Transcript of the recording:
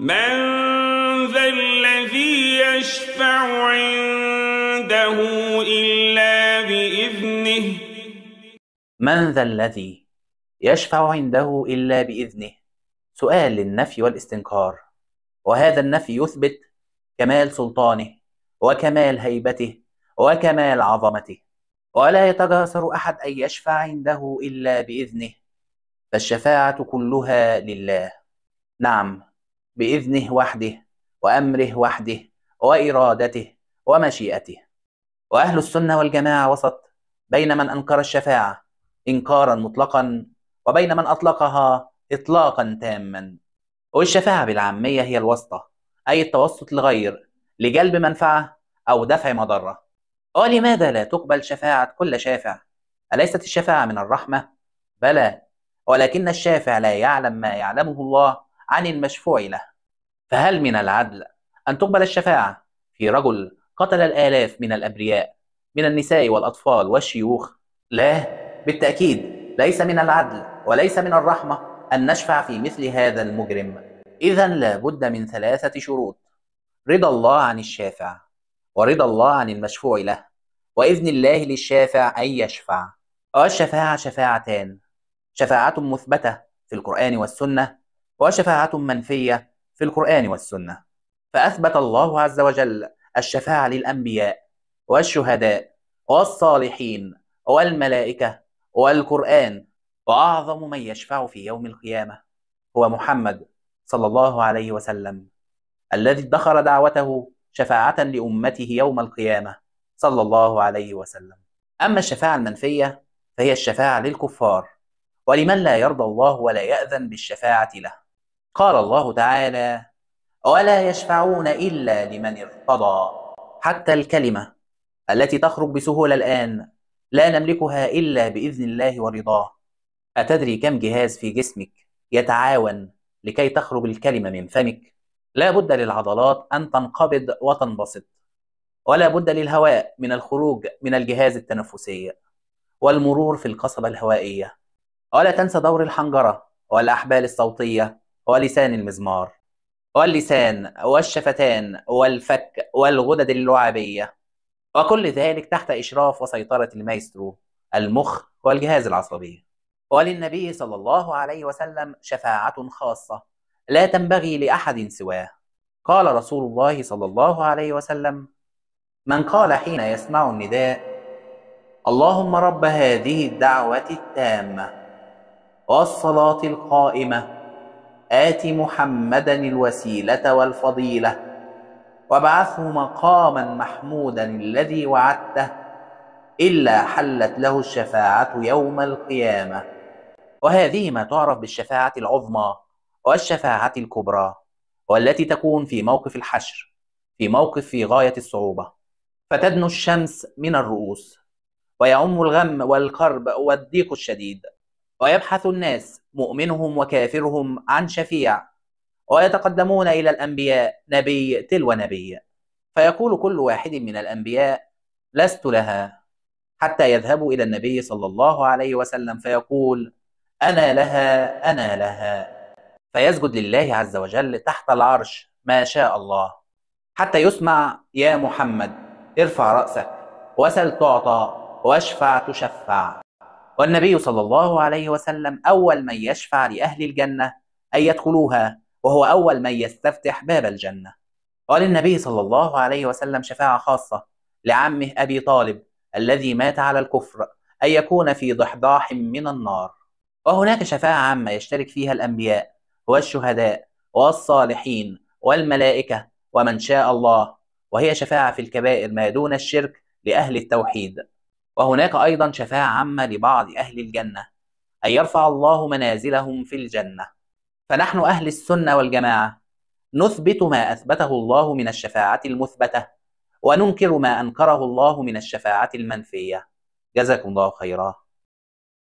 من ذا الذي يشفع عنده إلا بإذنه من ذا الذي يشفع عنده إلا بإذنه سؤال للنفي والاستنكار وهذا النفي يثبت كمال سلطانه وكمال هيبته وكمال عظمته ولا يتجاسر أحد أن يشفع عنده إلا بإذنه فالشفاعة كلها لله نعم باذنه وحده وامره وحده وارادته ومشيئته واهل السنه والجماعه وسط بين من انكر الشفاعه انكارا مطلقا وبين من اطلقها اطلاقا تاما والشفاعه بالعاميه هي الواسطه اي التوسط لغير لجلب منفعه او دفع مضره ولماذا آه، لا تقبل شفاعه كل شافع اليست الشفاعه من الرحمه بلى ولكن الشافع لا يعلم ما يعلمه الله عن المشفوع له فهل من العدل أن تقبل الشفاعة في رجل قتل الآلاف من الأبرياء من النساء والأطفال والشيوخ لا بالتأكيد ليس من العدل وليس من الرحمة أن نشفع في مثل هذا المجرم إذا لابد من ثلاثة شروط رضا الله عن الشافع ورضا الله عن المشفوع له وإذن الله للشافع أن يشفع آه، الشفاعه شفاعتان شفاعة مثبتة في القرآن والسنة وشفاعة منفية في القرآن والسنة فأثبت الله عز وجل الشفاعة للأنبياء والشهداء والصالحين والملائكة والقرآن وأعظم من يشفع في يوم القيامة هو محمد صلى الله عليه وسلم الذي ادخر دعوته شفاعة لأمته يوم القيامة صلى الله عليه وسلم أما الشفاعة المنفية فهي الشفاعة للكفار ولمن لا يرضى الله ولا يأذن بالشفاعة له قال الله تعالى ولا يشفعون إلا لمن ارتضى حتى الكلمة التي تخرج بسهولة الآن لا نملكها إلا بإذن الله ورضاه أتدري كم جهاز في جسمك يتعاون لكي تخرج الكلمة من فمك؟ لا بد للعضلات أن تنقبض وتنبسط ولا بد للهواء من الخروج من الجهاز التنفسي والمرور في القصبة الهوائية ولا تنسى دور الحنجرة والأحبال الصوتية ولسان المزمار واللسان والشفتان والفك والغدد اللعابية وكل ذلك تحت إشراف وسيطرة المايسترو المخ والجهاز العصبي وللنبي صلى الله عليه وسلم شفاعة خاصة لا تنبغي لأحد سواه قال رسول الله صلى الله عليه وسلم من قال حين يسمع النداء اللهم رب هذه الدعوة التامة والصلاة القائمة آت محمدا الوسيلة والفضيلة وابعثه مقاما محمودا الذي وعدته إلا حلت له الشفاعة يوم القيامة وهذه ما تعرف بالشفاعة العظمى والشفاعة الكبرى والتي تكون في موقف الحشر في موقف في غاية الصعوبة فتدنو الشمس من الرؤوس ويعم الغم والكرب والضيق الشديد ويبحث الناس مؤمنهم وكافرهم عن شفيع ويتقدمون إلى الأنبياء نبي تلو نبي فيقول كل واحد من الأنبياء لست لها حتى يذهبوا إلى النبي صلى الله عليه وسلم فيقول أنا لها أنا لها فيسجد لله عز وجل تحت العرش ما شاء الله حتى يسمع يا محمد ارفع رأسك وسل تعطى واشفع تشفع والنبي صلى الله عليه وسلم أول من يشفع لأهل الجنة أن يدخلوها وهو أول من يستفتح باب الجنة وللنبي صلى الله عليه وسلم شفاعة خاصة لعمه أبي طالب الذي مات على الكفر أن يكون في ضحضاح من النار وهناك شفاعة عامة يشترك فيها الأنبياء والشهداء والصالحين والملائكة ومن شاء الله وهي شفاعة في الكبائر ما دون الشرك لأهل التوحيد وهناك أيضا شفاعة عامة لبعض أهل الجنة أن يرفع الله منازلهم في الجنة فنحن أهل السنة والجماعة نثبت ما أثبته الله من الشفاعة المثبتة وننكر ما أنكره الله من الشفاعة المنفية جزاكم الله خيرا